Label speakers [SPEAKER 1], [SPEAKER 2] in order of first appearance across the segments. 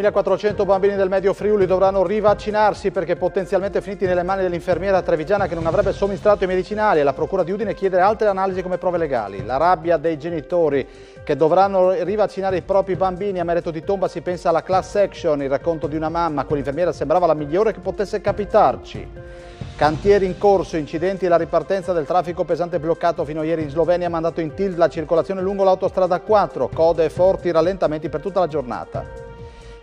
[SPEAKER 1] 2.400 bambini del Medio Friuli dovranno rivaccinarsi perché potenzialmente finiti nelle mani dell'infermiera trevigiana che non avrebbe somministrato i medicinali e la Procura di Udine chiede altre analisi come prove legali. La rabbia dei genitori che dovranno rivaccinare i propri bambini a merito di tomba si pensa alla class action, il racconto di una mamma, quell'infermiera sembrava la migliore che potesse capitarci. Cantieri in corso, incidenti e la ripartenza del traffico pesante bloccato fino a ieri in Slovenia ha mandato in tilt la circolazione lungo l'autostrada 4, code e forti rallentamenti per tutta la giornata.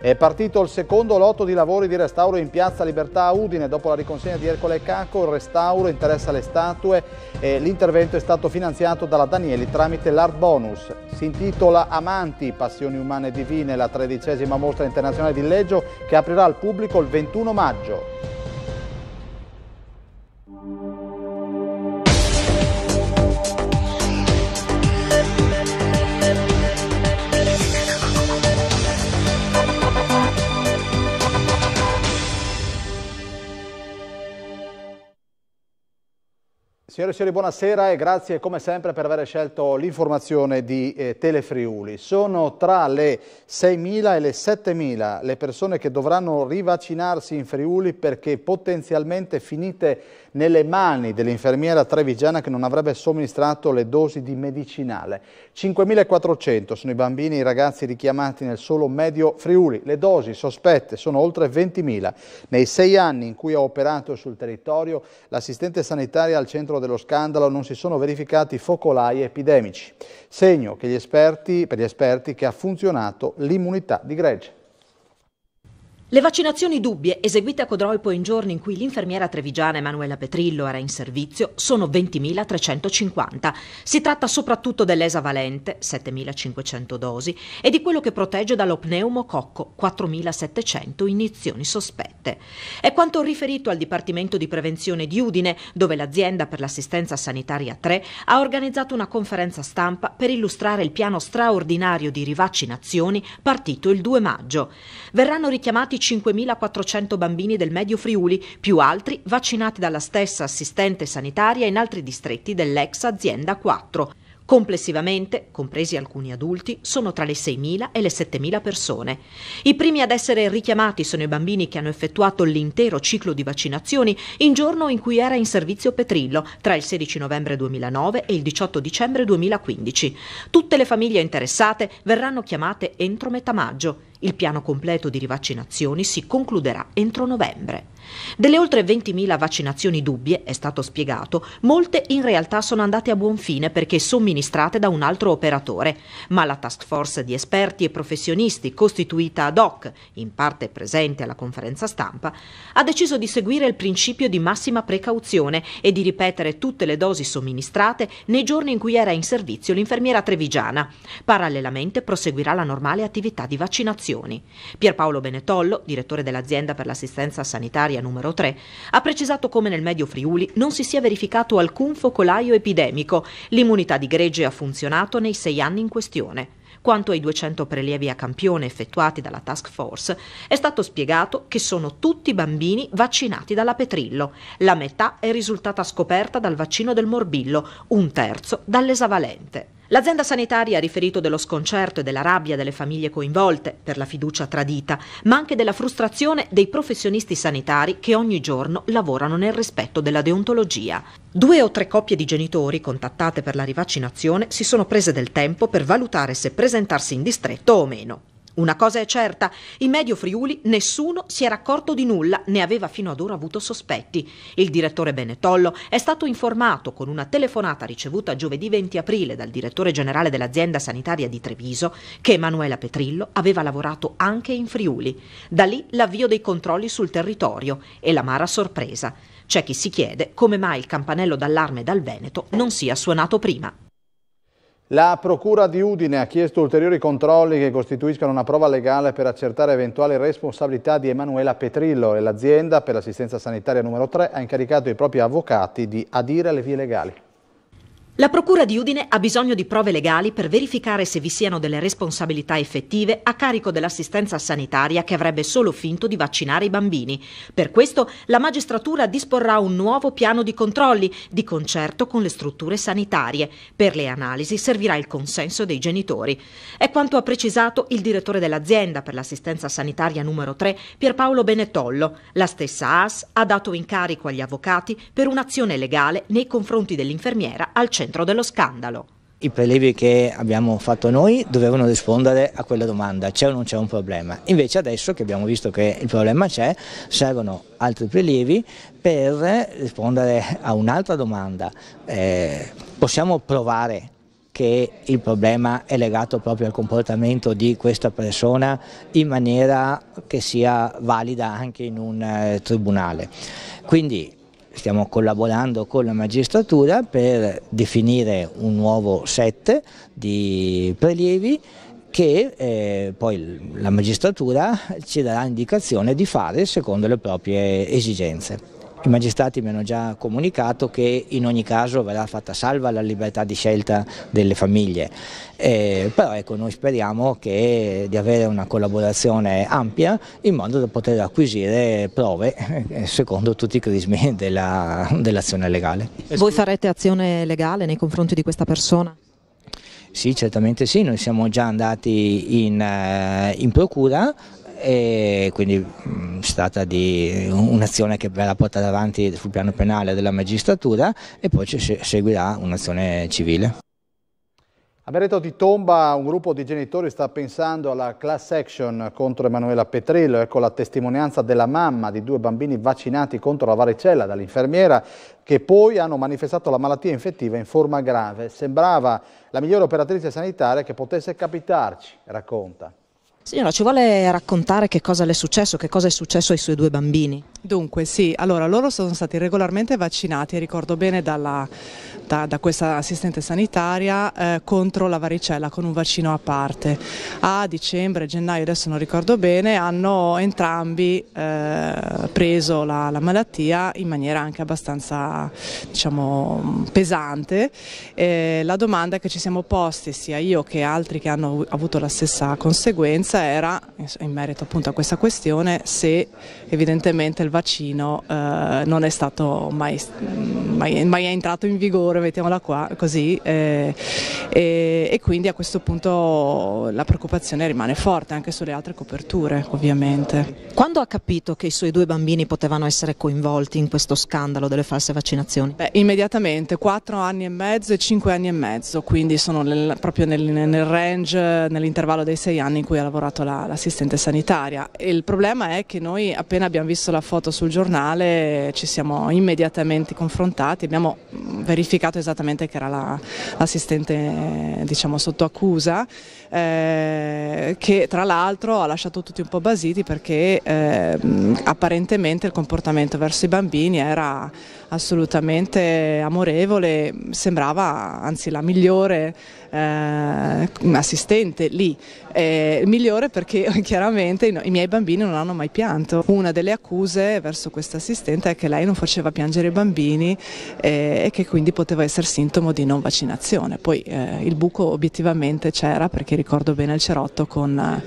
[SPEAKER 1] È partito il secondo lotto di lavori di restauro in Piazza Libertà a Udine. Dopo la riconsegna di Ercole Caco, il restauro interessa le statue e l'intervento è stato finanziato dalla Danieli tramite l'Art Bonus. Si intitola Amanti, Passioni Umane Divine, la tredicesima mostra internazionale di Leggio che aprirà al pubblico il 21 maggio. Signore e signori, buonasera e grazie come sempre per aver scelto l'informazione di eh, Telefriuli. Sono tra le 6.000 e le 7.000 le persone che dovranno rivaccinarsi in Friuli perché potenzialmente finite nelle mani dell'infermiera trevigiana che non avrebbe somministrato le dosi di medicinale. 5.400 sono i bambini e i ragazzi richiamati nel solo medio Friuli. Le dosi sospette sono oltre 20.000. Nei sei anni in cui ha operato sul territorio, l'assistente sanitaria al centro dello scandalo non si sono verificati focolai epidemici. Segno gli esperti, per gli esperti che ha funzionato l'immunità di gregge.
[SPEAKER 2] Le vaccinazioni dubbie eseguite a Codroipo in giorni in cui l'infermiera trevigiana Emanuela Petrillo era in servizio sono 20.350. Si tratta soprattutto dell'esavalente, 7.500 dosi, e di quello che protegge dall'opneumococco, 4.700 iniezioni sospette. È quanto riferito al Dipartimento di Prevenzione di Udine, dove l'azienda per l'assistenza sanitaria 3 ha organizzato una conferenza stampa per illustrare il piano straordinario di rivaccinazioni partito il 2 maggio. Verranno richiamati 5.400 bambini del Medio Friuli, più altri vaccinati dalla stessa assistente sanitaria in altri distretti dell'ex azienda 4. Complessivamente, compresi alcuni adulti, sono tra le 6.000 e le 7.000 persone. I primi ad essere richiamati sono i bambini che hanno effettuato l'intero ciclo di vaccinazioni in giorno in cui era in servizio Petrillo, tra il 16 novembre 2009 e il 18 dicembre 2015. Tutte le famiglie interessate verranno chiamate entro metà maggio. Il piano completo di rivaccinazioni si concluderà entro novembre. Delle oltre 20.000 vaccinazioni dubbie, è stato spiegato, molte in realtà sono andate a buon fine perché somministrate da un altro operatore, ma la task force di esperti e professionisti costituita ad hoc, in parte presente alla conferenza stampa, ha deciso di seguire il principio di massima precauzione e di ripetere tutte le dosi somministrate nei giorni in cui era in servizio l'infermiera trevigiana. Parallelamente proseguirà la normale attività di vaccinazioni. Pierpaolo Benetollo, direttore dell'azienda per l'assistenza sanitaria numero 3, ha precisato come nel Medio Friuli non si sia verificato alcun focolaio epidemico. L'immunità di gregge ha funzionato nei sei anni in questione. Quanto ai 200 prelievi a campione effettuati dalla task force, è stato spiegato che sono tutti bambini vaccinati dalla Petrillo. La metà è risultata scoperta dal vaccino del morbillo, un terzo dall'esavalente. L'azienda sanitaria ha riferito dello sconcerto e della rabbia delle famiglie coinvolte per la fiducia tradita, ma anche della frustrazione dei professionisti sanitari che ogni giorno lavorano nel rispetto della deontologia. Due o tre coppie di genitori contattate per la rivaccinazione si sono prese del tempo per valutare se presentarsi in distretto o meno. Una cosa è certa, in Medio Friuli nessuno si era accorto di nulla, né aveva fino ad ora avuto sospetti. Il direttore Benetollo è stato informato con una telefonata ricevuta giovedì 20 aprile dal direttore generale dell'azienda sanitaria di Treviso che Emanuela Petrillo aveva lavorato anche in Friuli. Da lì l'avvio dei controlli sul territorio e l'amara sorpresa. C'è chi si chiede come mai il campanello d'allarme dal Veneto non sia suonato prima.
[SPEAKER 1] La Procura di Udine ha chiesto ulteriori controlli che costituiscano una prova legale per accertare eventuali responsabilità di Emanuela Petrillo e l'azienda per l'assistenza sanitaria numero 3 ha incaricato i propri avvocati di adire alle vie legali.
[SPEAKER 2] La Procura di Udine ha bisogno di prove legali per verificare se vi siano delle responsabilità effettive a carico dell'assistenza sanitaria che avrebbe solo finto di vaccinare i bambini. Per questo la magistratura disporrà un nuovo piano di controlli, di concerto con le strutture sanitarie. Per le analisi servirà il consenso dei genitori. È quanto ha precisato il direttore dell'azienda per l'assistenza sanitaria numero 3, Pierpaolo Benettollo. La stessa AS ha dato incarico agli avvocati per un'azione legale nei confronti dell'infermiera al centro centro dello scandalo.
[SPEAKER 3] I prelievi che abbiamo fatto noi dovevano rispondere a quella domanda, c'è o non c'è un problema. Invece adesso che abbiamo visto che il problema c'è, servono altri prelievi per rispondere a un'altra domanda. Eh, possiamo provare che il problema è legato proprio al comportamento di questa persona in maniera che sia valida anche in un eh, tribunale. Quindi Stiamo collaborando con la magistratura per definire un nuovo set di prelievi che eh, poi la magistratura ci darà indicazione di fare secondo le proprie esigenze. I magistrati mi hanno già comunicato che in ogni caso verrà fatta salva la libertà di scelta delle famiglie, eh, però ecco, noi speriamo che, di avere una collaborazione ampia in modo da poter acquisire prove eh, secondo tutti i crismi dell'azione dell legale.
[SPEAKER 2] Voi farete azione legale nei confronti di questa persona?
[SPEAKER 3] Sì, certamente sì, noi siamo già andati in, eh, in procura e quindi mm, stata di un'azione che verrà portata avanti sul piano penale della magistratura e poi ci seguirà un'azione civile.
[SPEAKER 1] A Veneto di Tomba un gruppo di genitori sta pensando alla class action contro Emanuela Petrillo, ecco la testimonianza della mamma di due bambini vaccinati contro la varicella dall'infermiera che poi hanno manifestato la malattia infettiva in forma grave. Sembrava la migliore operatrice sanitaria che potesse capitarci, racconta.
[SPEAKER 4] Signora, ci
[SPEAKER 2] vuole raccontare che cosa le è successo, che cosa è successo ai suoi due bambini?
[SPEAKER 4] Dunque sì, allora loro sono stati regolarmente vaccinati, ricordo bene, dalla, da, da, questa assistente sanitaria eh, contro la varicella con un vaccino a parte. A dicembre, gennaio, adesso non ricordo bene, hanno entrambi eh, preso la, la, malattia in maniera anche abbastanza diciamo, pesante. Eh, la domanda che ci siamo posti sia io che altri che hanno avuto la stessa conseguenza era, in merito appunto a questa questione, se evidentemente il vaccino eh, non è stato mai, mai, mai è entrato in vigore, mettiamola qua così, eh, e, e, quindi a questo punto la preoccupazione rimane forte anche sulle altre coperture ovviamente. Quando
[SPEAKER 2] ha capito che i suoi due bambini potevano essere coinvolti in questo scandalo delle false vaccinazioni? Beh,
[SPEAKER 4] immediatamente, 4 anni e mezzo e 5 anni e mezzo, quindi sono nel, proprio nel, nel range, nell'intervallo dei 6 anni in cui ha lavorato l'assistente la, sanitaria. E il problema è che noi appena abbiamo visto la foto venuto sul giornale ci siamo immediatamente confrontati, abbiamo mm, verificato esattamente che era l'assistente la, diciamo, sotto accusa, eh, che tra l'altro ha lasciato tutti un po' basiti perché eh, apparentemente il comportamento verso i bambini era assolutamente amorevole, sembrava anzi la migliore eh, assistente lì, eh, migliore perché chiaramente i, miei bambini non hanno mai pianto. Una delle accuse verso questa assistente è che lei non faceva piangere i bambini eh, e che quindi poteva essere sintomo di non vaccinazione. Poi eh, il buco obiettivamente c'era perché ricordo bene il cerotto con,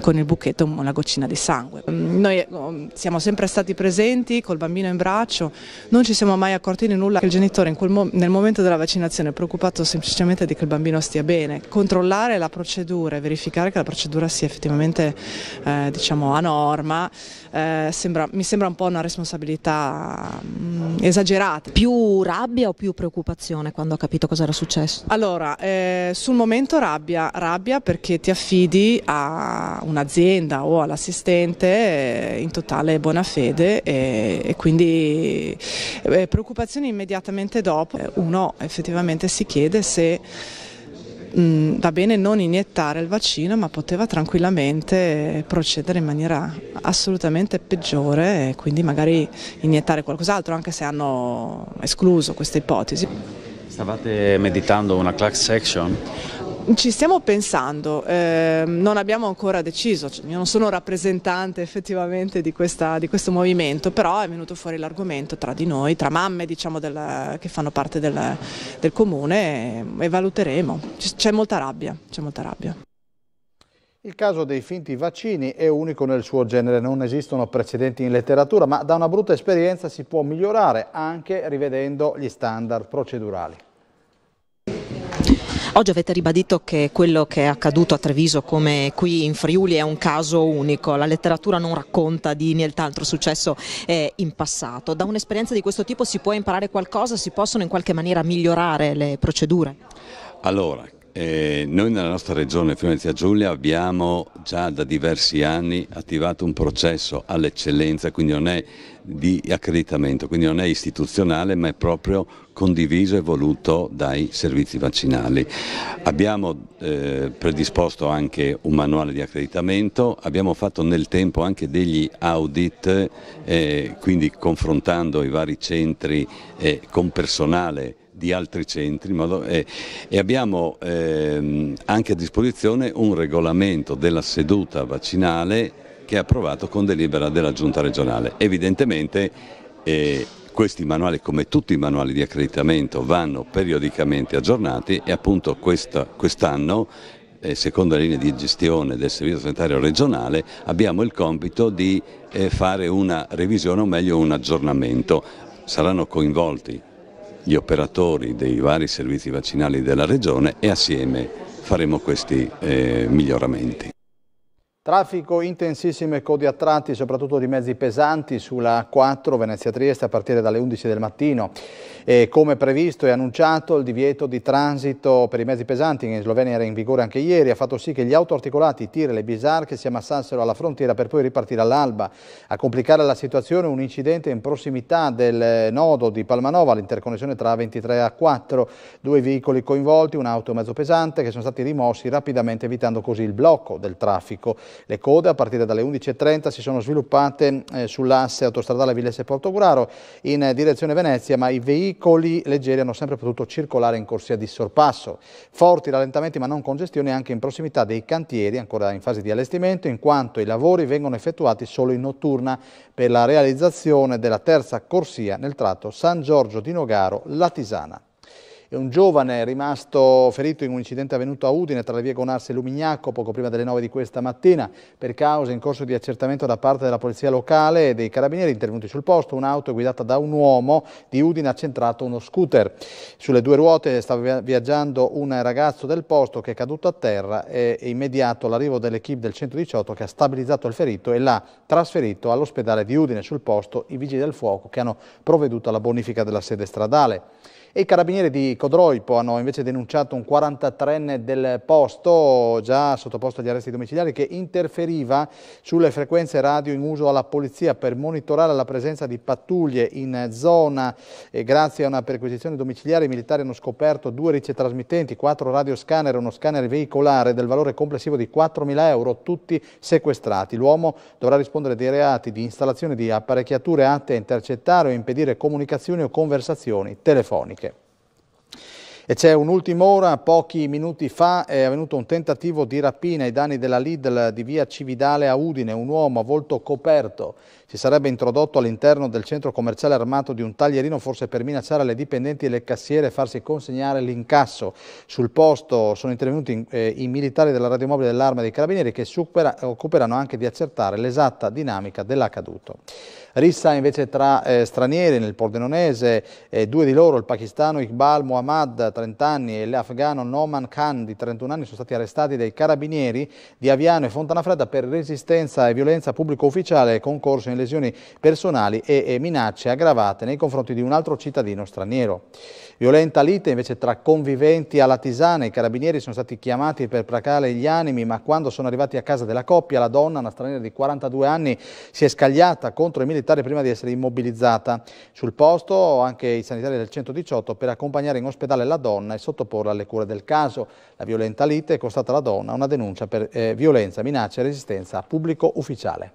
[SPEAKER 4] con il buchetto, una goccina di sangue. Noi oh, siamo sempre stati presenti col bambino in braccio, non ci siamo siamo mai accorti di nulla che il genitore mo nel momento della vaccinazione è preoccupato semplicemente di che il bambino stia bene. Controllare la procedura e verificare che la procedura sia effettivamente eh, diciamo, a norma eh, sembra, mi sembra un po' una responsabilità mh, mm, esagerata. Più
[SPEAKER 2] rabbia o più preoccupazione quando ha capito cosa era successo?
[SPEAKER 4] Allora, eh, sul momento rabbia, rabbia perché ti affidi a un'azienda o all'assistente eh, in totale buona fede e, e quindi eh, eh, preoccupazioni immediatamente dopo, eh, uno effettivamente si chiede se mh, mm, va bene non iniettare il vaccino ma poteva tranquillamente procedere in maniera assolutamente peggiore e quindi magari iniettare qualcos'altro anche se hanno escluso questa ipotesi.
[SPEAKER 5] Stavate meditando una class action
[SPEAKER 4] ci stiamo pensando, eh, non abbiamo ancora deciso, cioè, io non sono rappresentante effettivamente di, questa, di, questo movimento, però è venuto fuori l'argomento tra di noi, tra mamme diciamo, della, che fanno parte del, del comune e, e valuteremo. C'è molta rabbia, c'è molta rabbia.
[SPEAKER 1] Il caso dei finti vaccini è unico nel suo genere, non esistono precedenti in letteratura, ma da una brutta esperienza si può migliorare anche rivedendo gli standard procedurali.
[SPEAKER 2] Oggi avete ribadito che quello che è accaduto a Treviso come qui in Friuli è un caso unico, la letteratura non racconta di nient'altro successo eh, in passato. Da un'esperienza di questo tipo si può imparare qualcosa, si possono in qualche maniera migliorare le procedure?
[SPEAKER 5] Allora, eh, noi nella nostra regione Fiorenzia Giulia abbiamo già da diversi anni attivato un processo all'eccellenza, quindi non è di accreditamento, quindi non è istituzionale ma è proprio condiviso e voluto dai servizi vaccinali. Abbiamo eh, predisposto anche un manuale di accreditamento, abbiamo fatto nel tempo anche degli audit, eh, quindi confrontando i vari centri eh, con personale di altri centri e abbiamo ehm, anche a disposizione un regolamento della seduta vaccinale che è approvato con delibera della giunta regionale. Evidentemente eh, questi manuali, come tutti i manuali di accreditamento, vanno periodicamente aggiornati e appunto quest'anno eh, secondo le linee di gestione del Servizio Sanitario Regionale, abbiamo il compito di eh, fare una revisione o meglio un aggiornamento. Saranno coinvolti gli operatori dei vari servizi vaccinali della Regione e assieme faremo questi eh, miglioramenti.
[SPEAKER 1] Traffico intensissimo e code attratti, soprattutto di mezzi pesanti, sulla 4 Venezia-Trieste a partire dalle 11 del mattino. E come previsto e annunciato, il divieto di transito per i mezzi pesanti, che in Slovenia era in vigore anche ieri, ha fatto sì che gli auto articolati, i e le bisarche si ammassassero alla frontiera per poi ripartire all'alba. A complicare la situazione un incidente in prossimità del nodo di Palmanova, l'interconnessione tra 23 a 4, due veicoli coinvolti, un'auto mezzo pesante, che sono stati rimossi rapidamente evitando così il blocco del traffico. Le code a partire dalle 11.30 si sono sviluppate eh, sull'asse autostradale Villesse Portoguraro in direzione Venezia, ma i veicoli leggeri hanno sempre potuto circolare in corsia di sorpasso. Forti rallentamenti ma non congestioni anche in prossimità dei cantieri ancora in fase di allestimento, in quanto i lavori vengono effettuati solo in notturna per la realizzazione della terza corsia nel tratto San Giorgio di Nogaro-La Tisana un giovane rimasto ferito in un incidente avvenuto a Udine tra le vie Gonarse e Lumignacco poco prima delle 9 di questa mattina. Per cause in corso di accertamento da parte della polizia locale e dei carabinieri intervenuti sul posto, un'auto guidata da un uomo di Udine ha centrato uno scooter. Sulle due ruote stava viaggiando un ragazzo del posto che è caduto a terra e immediato l'arrivo dell'equipe del 118 che ha stabilizzato il ferito e l'ha trasferito all'ospedale di Udine. Sul posto i vigili del fuoco che hanno provveduto alla bonifica della sede stradale. E i carabinieri di Codroipo hanno invece denunciato un 43enne del posto, già sottoposto agli arresti domiciliari, che interferiva sulle frequenze radio in uso alla polizia per monitorare la presenza di pattuglie in zona. E grazie a una perquisizione domiciliare i militari hanno scoperto due ricetrasmittenti, quattro radioscanner e uno scanner veicolare del valore complessivo di 4.000 euro, tutti sequestrati. L'uomo dovrà rispondere dei reati di installazione di apparecchiature atte a intercettare o impedire comunicazioni o conversazioni telefoniche. E c'è un'ultima ora, pochi minuti fa è avvenuto un tentativo di rapina ai danni della Lidl di via Cividale a Udine. Un uomo a volto coperto si sarebbe introdotto all'interno del centro commerciale armato di un taglierino forse per minacciare le dipendenti e le cassiere e farsi consegnare l'incasso. Sul posto sono intervenuti eh, i militari della radiomobile dell'arma dei carabinieri che supera, occuperanno anche di accertare l'esatta dinamica dell'accaduto. Rissa invece tra eh, stranieri nel pordenonese, eh, due di loro, il pakistano Iqbal Muhammad, 30 anni, e l'afghano Noman Khan, di 31 anni, sono stati arrestati dai carabinieri di Aviano e Fontana Fredda per resistenza e violenza pubblico ufficiale, concorso in lesioni personali e, e minacce aggravate nei confronti di un altro cittadino straniero. Violenta lite invece tra conviventi alla Tisana, i carabinieri sono stati chiamati per placare gli animi, ma quando sono arrivati a casa della coppia, la donna, una straniera di 42 anni, si è scagliata contro i militari prima di essere immobilizzata. Sul posto anche i sanitari del 118 per accompagnare in ospedale la donna e sottoporla alle cure del caso. La violenta lite è costata alla donna una denuncia per eh, violenza, minaccia e resistenza a pubblico ufficiale.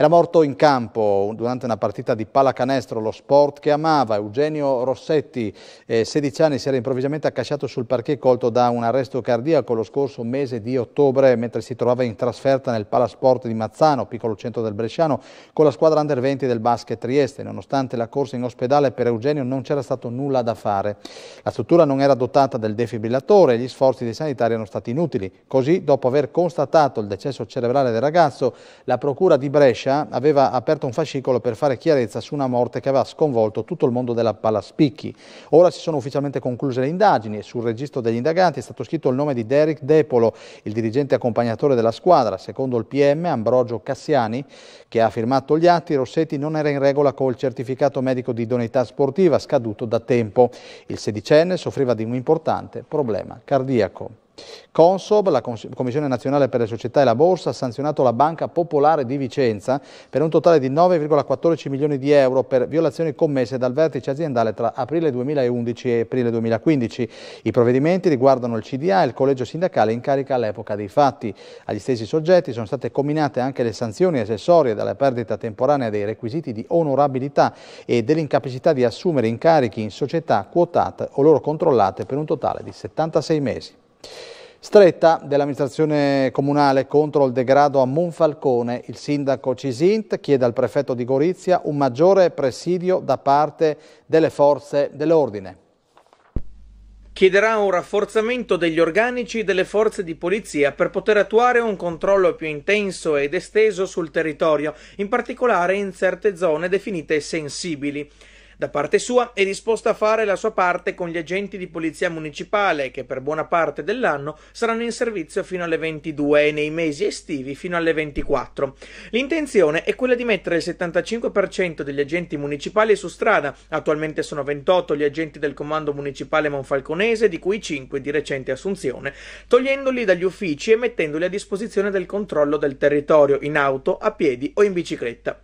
[SPEAKER 1] Era morto in campo durante una partita di pallacanestro, lo sport che amava. Eugenio Rossetti, eh, 16 anni, si era improvvisamente accasciato sul parquet colto da un arresto cardiaco lo scorso mese di ottobre mentre si trovava in trasferta nel Palasport di Mazzano, piccolo centro del Bresciano, con la squadra under 20 del basket Trieste. Nonostante la corsa in ospedale per Eugenio non c'era stato nulla da fare. La struttura non era dotata del defibrillatore e gli sforzi dei sanitari erano stati inutili. Così, dopo aver constatato il decesso cerebrale del ragazzo, la procura di Brescia Brescia aveva aperto un fascicolo per fare chiarezza su una morte che aveva sconvolto tutto il mondo della palaspicchi. Ora si sono ufficialmente concluse le indagini e sul registro degli indaganti è stato scritto il nome di Derek Depolo, il dirigente accompagnatore della squadra. Secondo il PM Ambrogio Cassiani, che ha firmato gli atti, Rossetti non era in regola col certificato medico di idoneità sportiva scaduto da tempo. Il sedicenne soffriva di un importante problema cardiaco. Consob, la Commissione Nazionale per le Società e la Borsa, ha sanzionato la Banca Popolare di Vicenza per un totale di 9,14 milioni di euro per violazioni commesse dal vertice aziendale tra aprile 2011 e aprile 2015. I provvedimenti riguardano il CDA e il collegio sindacale in carica all'epoca dei fatti. Agli stessi soggetti sono state combinate anche le sanzioni accessorie dalla perdita temporanea dei requisiti di onorabilità e dell'incapacità di assumere incarichi in società quotate o loro controllate per un totale di 76 mesi. Stretta dell'amministrazione comunale contro il degrado a Monfalcone, il sindaco Cisint chiede al prefetto di Gorizia un maggiore presidio da parte delle forze dell'ordine.
[SPEAKER 6] Chiederà un rafforzamento degli organici delle forze di polizia per poter attuare un controllo più intenso ed esteso sul territorio, in particolare in certe zone definite sensibili. Da parte sua è disposta a fare la sua parte con gli agenti di polizia municipale che per buona parte dell'anno saranno in servizio fino alle 22 e nei mesi estivi fino alle 24. L'intenzione è quella di mettere il 75% degli agenti municipali su strada. Attualmente sono 28 gli agenti del comando municipale Monfalconese, di cui 5 di recente assunzione, togliendoli dagli uffici e mettendoli a disposizione del controllo del territorio in auto, a piedi o in bicicletta.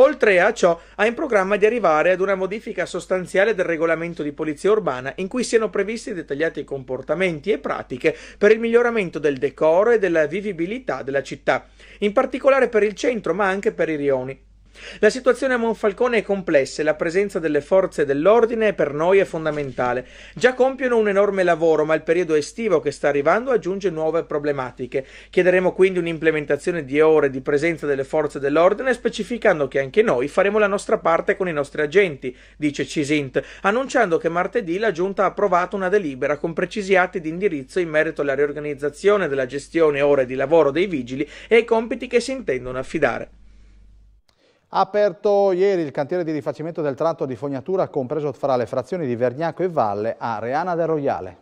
[SPEAKER 6] Oltre a ciò, ha in programma di arrivare ad una modifica sostanziale del regolamento di polizia urbana in cui siano previsti dettagliati comportamenti e pratiche per il miglioramento del decoro e della vivibilità della città, in particolare per il centro ma anche per i rioni. La situazione a Monfalcone è complessa e la presenza delle forze dell'ordine per noi è fondamentale. Già compiono un enorme lavoro, ma il periodo estivo che sta arrivando aggiunge nuove problematiche. Chiederemo quindi un'implementazione di ore di presenza delle forze dell'ordine, specificando che anche noi faremo la nostra parte con i nostri agenti, dice Cisint, annunciando che martedì la Giunta ha approvato una delibera con precisi atti di indirizzo in merito alla riorganizzazione della gestione ore di lavoro dei vigili e ai compiti che si intendono affidare.
[SPEAKER 1] Ha aperto ieri il cantiere di rifacimento del tratto di fognatura compreso fra le frazioni di Vergnaco e Valle a Reana del Royale.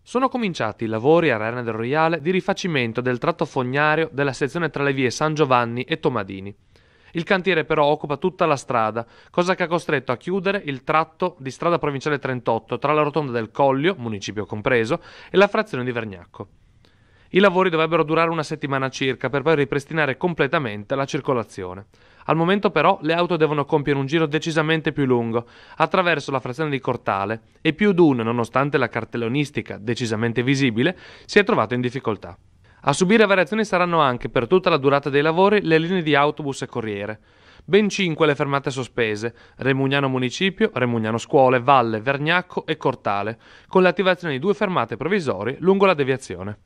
[SPEAKER 7] Sono cominciati i lavori a Reana del Royale di rifacimento del tratto fognario della sezione tra le vie San Giovanni e Tomadini. Il cantiere però occupa tutta la strada, cosa che ha costretto a chiudere il tratto di strada provinciale 38 tra la rotonda del Collio, municipio compreso, e la frazione di Vergnacco. I lavori dovrebbero durare una settimana circa per poi ripristinare completamente la circolazione. Al momento però le auto devono compiere un giro decisamente più lungo, attraverso la frazione di Cortale, e più di d'uno, nonostante la cartellonistica decisamente visibile, si è trovato in difficoltà. A subire variazioni saranno anche, per tutta la durata dei lavori, le linee di autobus e corriere. Ben cinque le fermate sospese, Remugnano Municipio, Remugnano Scuole, Valle, Vergnacco e Cortale, con l'attivazione di due fermate provvisorie lungo la deviazione.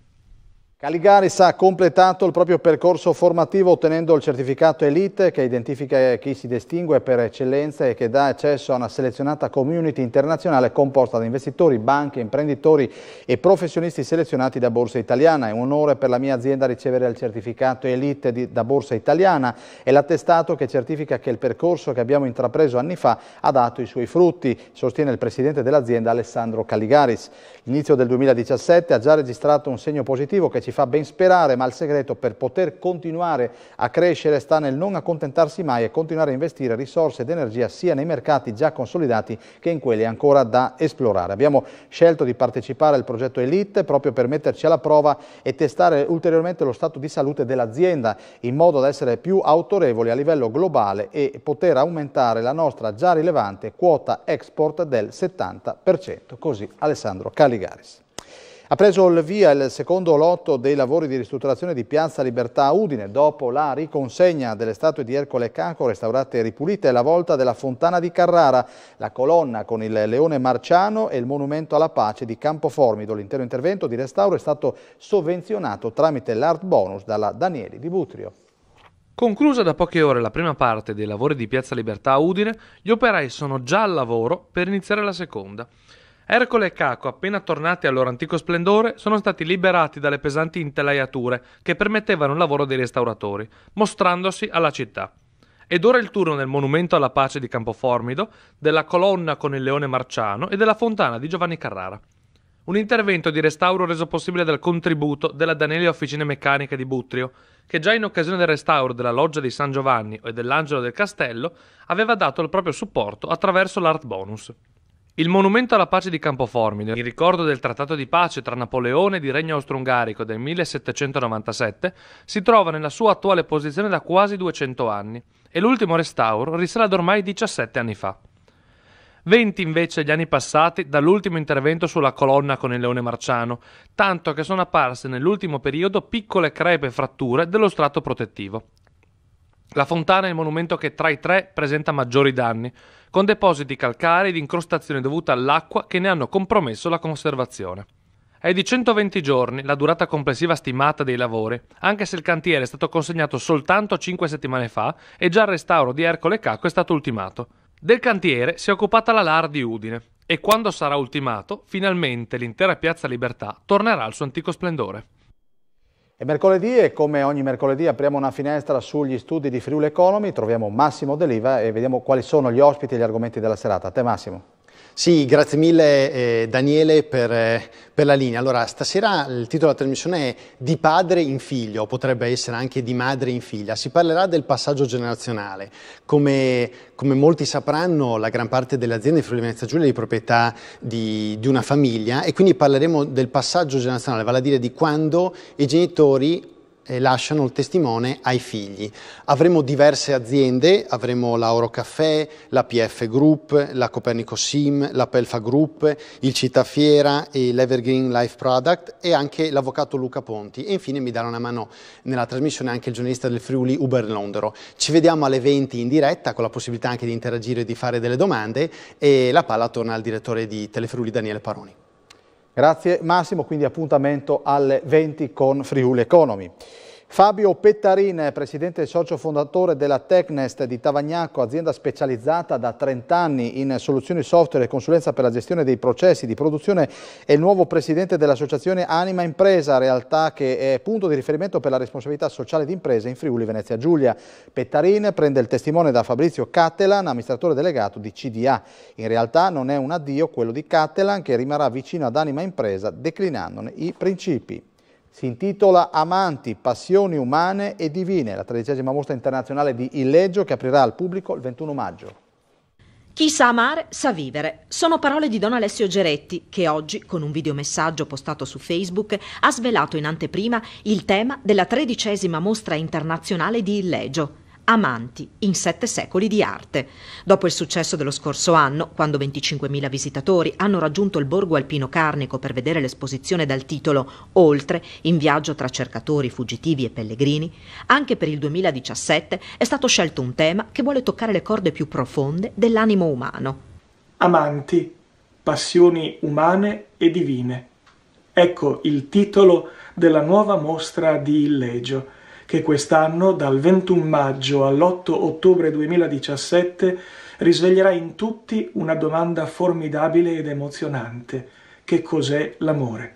[SPEAKER 1] Caligaris ha completato il proprio percorso formativo ottenendo il certificato Elite che identifica chi si distingue per eccellenza e che dà accesso a una selezionata community internazionale composta da investitori, banche, imprenditori e professionisti selezionati da Borsa Italiana. È un onore per la mia azienda ricevere il certificato Elite di, da Borsa Italiana e l'attestato che certifica che il percorso che abbiamo intrapreso anni fa ha dato i suoi frutti, sostiene il presidente dell'azienda Alessandro Caligaris. L'inizio del 2017 ha già registrato un segno positivo che ci ci fa ben sperare, ma il segreto per poter continuare a crescere sta nel non accontentarsi mai e continuare a investire risorse ed energia sia nei mercati già consolidati che in quelli ancora da esplorare. Abbiamo scelto di partecipare al progetto Elite proprio per metterci alla prova e testare ulteriormente lo stato di salute dell'azienda in modo da essere più autorevoli a livello globale e poter aumentare la nostra già rilevante quota export del 70%. Così Alessandro Caligaris. Ha preso il via il secondo lotto dei lavori di ristrutturazione di Piazza Libertà Udine dopo la riconsegna delle statue di Ercole Caco restaurate e ripulite e la volta della Fontana di Carrara, la colonna con il leone marciano e il monumento alla pace di Campoformido. L'intero intervento di restauro è stato sovvenzionato tramite l'art bonus dalla Danieli di Butrio.
[SPEAKER 7] Conclusa da poche ore la prima parte dei lavori di Piazza Libertà Udine, gli operai sono già al lavoro per iniziare la seconda. Ercole e Caco, appena tornati al loro antico splendore, sono stati liberati dalle pesanti intelaiature che permettevano il lavoro dei restauratori, mostrandosi alla città. Ed ora il turno del monumento alla pace di Campoformido, della colonna con il leone marciano e della fontana di Giovanni Carrara. Un intervento di restauro reso possibile dal contributo della Danelli Officine Meccaniche di Butrio, che già in occasione del restauro della loggia di San Giovanni e dell'Angelo del Castello aveva dato il proprio supporto attraverso l'Art Bonus. Il monumento alla pace di Campoformine, in ricordo del trattato di pace tra Napoleone e il Regno Austro-Ungarico del 1797, si trova nella sua attuale posizione da quasi 200 anni e l'ultimo restauro risale ad ormai 17 anni fa. 20 invece gli anni passati dall'ultimo intervento sulla colonna con il leone marciano, tanto che sono apparse nell'ultimo periodo piccole crepe e fratture dello strato protettivo, la fontana è il monumento che tra i tre presenta maggiori danni, con depositi calcarei ed incrostazioni dovute all'acqua che ne hanno compromesso la conservazione. È di 120 giorni la durata complessiva stimata dei lavori, anche se il cantiere è stato consegnato soltanto 5 settimane fa e già il restauro di Ercole Cacco è stato ultimato. Del cantiere si è occupata la LAR di Udine e quando sarà ultimato, finalmente l'intera Piazza Libertà tornerà al suo antico splendore.
[SPEAKER 1] E mercoledì e come ogni mercoledì apriamo una finestra sugli studi di Friuli Economy, troviamo Massimo Deliva e vediamo quali sono gli ospiti e gli argomenti della serata. A te Massimo. Sì, grazie mille eh, Daniele per, eh, per, la linea. Allora, stasera il titolo della trasmissione è Di padre in figlio, potrebbe essere anche di madre in figlia. Si parlerà del passaggio generazionale. Come, come molti sapranno, la gran parte delle aziende di Friuli Venezia Giulia è di proprietà di, di una famiglia e quindi parleremo del passaggio generazionale, vale a dire di quando i genitori lasciano il testimone ai figli. Avremo diverse aziende, avremo la Orocaffè, la PF Group, la Copernico Sim, la Pelfa Group, il Cittafiera e l'Evergreen Life Product e anche l'avvocato Luca Ponti. E infine mi darà una mano nella trasmissione anche il giornalista del Friuli Uber Londero. Ci vediamo alle 20 in diretta con la possibilità anche di interagire e di fare delle domande e la palla torna al direttore di Telefriuli Daniele Paroni. Grazie Massimo, quindi appuntamento alle 20 con Friuli Economy. Fabio Pettarin, presidente e socio fondatore della Tecnest di Tavagnacco, azienda specializzata da 30 anni in soluzioni software e consulenza per la gestione dei processi di produzione, è il nuovo presidente dell'associazione Anima Impresa, realtà che è punto di riferimento per la responsabilità sociale di imprese in Friuli Venezia Giulia. Pettarin prende il testimone da Fabrizio Cattelan, amministratore delegato di CDA. In realtà non è un addio quello di Cattelan che rimarrà vicino ad Anima Impresa declinandone i principi. Si intitola Amanti, passioni umane e divine, la tredicesima mostra internazionale di Illeggio che aprirà al pubblico il 21 maggio.
[SPEAKER 2] Chi sa amare sa vivere. Sono parole di Don Alessio Geretti, che oggi, con un videomessaggio postato su Facebook, ha svelato in anteprima il tema della tredicesima mostra internazionale di Illegio. Amanti in sette secoli di arte. Dopo il successo dello scorso anno, quando 25.000 visitatori hanno raggiunto il borgo alpino carnico per vedere l'esposizione dal titolo Oltre, in viaggio tra cercatori, fuggitivi e pellegrini, anche per il 2017 è stato scelto un tema che vuole toccare le corde più profonde dell'animo umano.
[SPEAKER 8] Amanti, passioni umane e divine. Ecco il titolo della nuova mostra di Illegio che quest'anno, dal 21 maggio all'8 ottobre 2017, risveglierà in tutti una domanda formidabile ed emozionante. Che cos'è l'amore?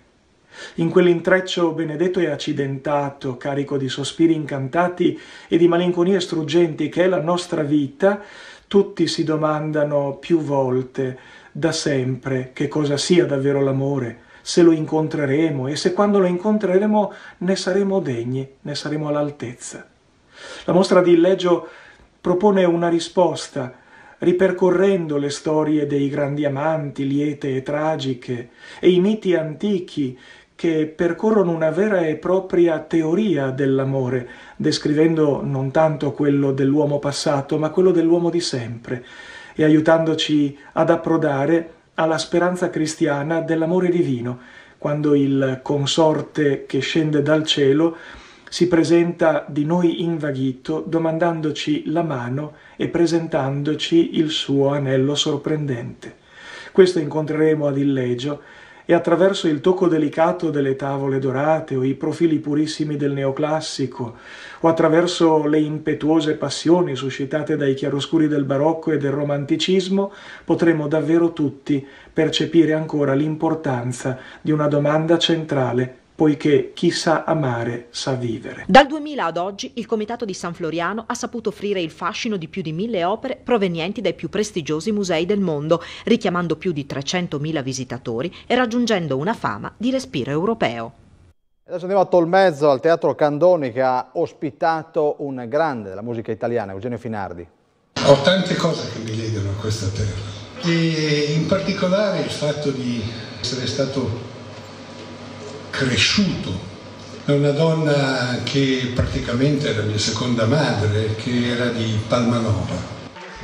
[SPEAKER 8] In quell'intreccio benedetto e accidentato, carico di sospiri incantati e di malinconie struggenti che è la nostra vita, tutti si domandano più volte, da sempre, che cosa sia davvero l'amore, se lo incontreremo e se quando lo incontreremo ne saremo degni, ne saremo all'altezza. La mostra di Illeggio propone una risposta ripercorrendo le storie dei grandi amanti, liete e tragiche, e i miti antichi che percorrono una vera e propria teoria dell'amore, descrivendo non tanto quello dell'uomo passato, ma quello dell'uomo di sempre, e aiutandoci ad approdare alla speranza cristiana dell'amore divino, quando il consorte che scende dal cielo si presenta di noi invaghito domandandoci la mano e presentandoci il suo anello sorprendente. Questo incontreremo ad Illegio e attraverso il tocco delicato delle tavole dorate o i profili purissimi del neoclassico o attraverso le impetuose passioni suscitate dai chiaroscuri del barocco e del romanticismo potremo davvero tutti percepire ancora l'importanza di una domanda centrale poiché chi sa amare sa vivere.
[SPEAKER 2] Dal 2000 ad oggi il Comitato di San Floriano ha saputo offrire il fascino di più di mille opere provenienti dai più prestigiosi musei del mondo, richiamando più di 300.000 visitatori e raggiungendo una fama di respiro europeo.
[SPEAKER 1] Adesso andiamo a Tolmezzo, al Teatro Candoni, che ha ospitato un grande della musica italiana, Eugenio Finardi.
[SPEAKER 9] Ho tante cose che mi legano a questa terra e in particolare il fatto di essere stato cresciuto da una donna che praticamente era mia seconda madre, che era di Palmanova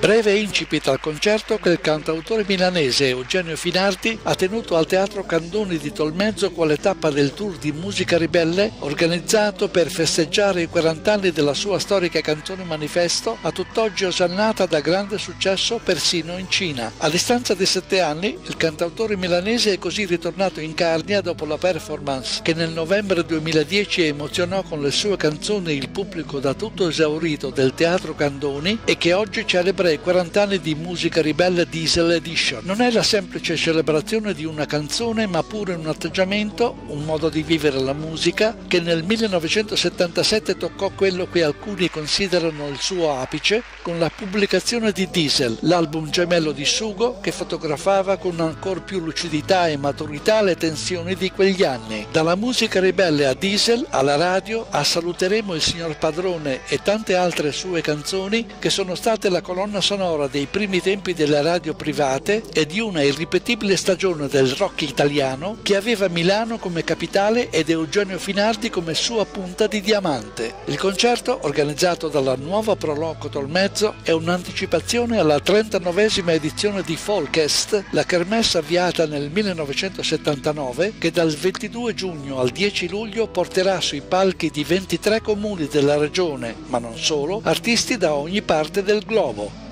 [SPEAKER 9] Breve incipit al concerto che il cantautore milanese Eugenio Finardi ha tenuto al Teatro Candoni di Tolmezzo quale tappa del tour di Musica Ribelle organizzato per festeggiare i 40 anni della sua storica canzone manifesto a tutt'oggi osannata da grande successo persino in Cina. A distanza di 7 anni il cantautore milanese è così ritornato in Carnia dopo la performance che nel novembre 2010 emozionò con le sue canzoni il pubblico da tutto esaurito del Teatro Candoni e che oggi celebra celebrare i 40 anni di musica ribelle Diesel Edition. Non è la semplice celebrazione di una canzone, ma pure un atteggiamento, un modo di vivere la musica, che nel 1977 toccò quello che alcuni considerano il suo apice, con la pubblicazione di Diesel, l'album gemello di Sugo che fotografava con ancor più lucidità e maturità le tensioni di quegli anni. Dalla musica ribelle a Diesel, alla radio, a Saluteremo il signor Padrone e tante altre sue canzoni che sono state la colonna sonora dei primi tempi delle radio private e di una irripetibile stagione del rock italiano che aveva Milano come capitale ed Eugenio Finardi come sua punta di diamante. Il concerto, organizzato dalla nuova Proloco Tolmezzo, è un'anticipazione alla 39esima edizione di Folkest, la kermessa avviata nel 1979 che dal 22 giugno al 10 luglio porterà sui palchi di 23 comuni della regione, ma non solo, artisti da ogni parte del
[SPEAKER 5] globo.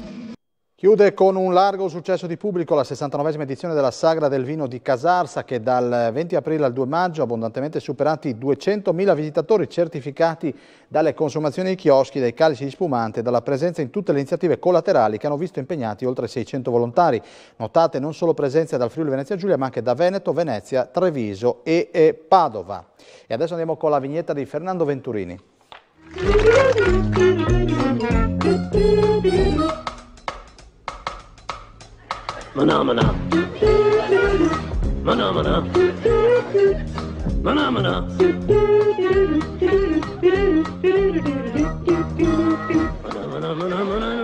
[SPEAKER 1] Chiude con un largo successo di pubblico la 69esima edizione della Sagra del Vino di Casarsa che dal 20 aprile al 2 maggio ha abbondantemente superati 200.000 visitatori certificati dalle consumazioni di chioschi, dai calici di spumante e dalla presenza in tutte le iniziative collaterali che hanno visto impegnati oltre 600 volontari. Notate non solo presenze dal Friuli Venezia Giulia ma anche da Veneto, Venezia, Treviso e, e Padova. E adesso andiamo con la vignetta di Fernando Venturini. Phenomena.
[SPEAKER 5] Phenomena. Phenomena. Phenomena.
[SPEAKER 3] Phenomena.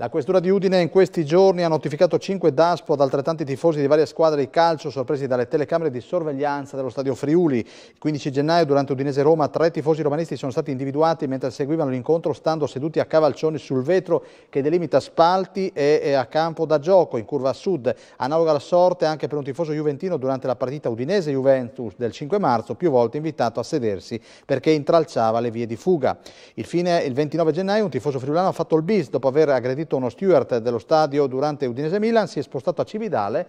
[SPEAKER 1] La questura di Udine in questi giorni ha notificato 5 DASPO ad altrettanti tifosi di varie squadre di calcio sorpresi dalle telecamere di sorveglianza dello stadio Friuli. Il 15 gennaio durante Udinese Roma tre tifosi romanisti sono stati individuati mentre seguivano l'incontro stando seduti a cavalcioni sul vetro che delimita spalti e a campo da gioco in curva sud. Analoga la sorte anche per un tifoso juventino durante la partita Udinese-Juventus del 5 marzo più volte invitato a sedersi perché intralciava le vie di fuga. Infine il 29 gennaio un tifoso friulano ha fatto il bis dopo aver aggredito uno steward dello stadio durante Udinese Milan si è spostato a Cividale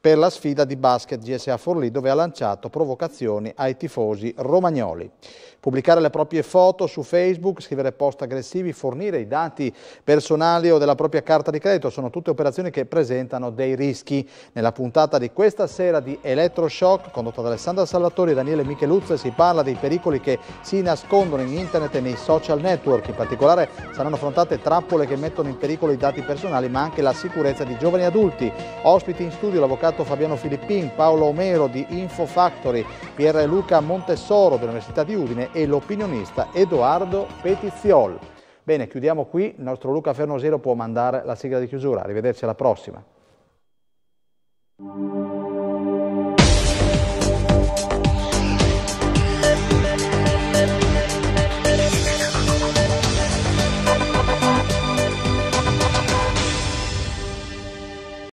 [SPEAKER 1] per la sfida di basket GSA Forlì dove ha lanciato provocazioni ai tifosi romagnoli. Pubblicare le proprie foto su Facebook, scrivere post aggressivi, fornire i dati personali o della propria carta di credito sono tutte operazioni che presentano dei rischi. Nella puntata di questa sera di Electroshock, condotta da Alessandra Salvatori e Daniele Micheluzza, si parla dei pericoli che si nascondono in internet e nei social network. In particolare saranno affrontate trappole che mettono in pericolo i dati personali ma anche la sicurezza di giovani adulti. Ospiti in studio l'avvocato l'avvocato Fabiano Filippin, Paolo Omero di Infofactory, Pier Luca Montessoro dell'Università di Udine e l'opinionista Edoardo Petiziol. Bene, chiudiamo qui, il nostro Luca Fernosero può mandare la sigla di chiusura, arrivederci alla prossima.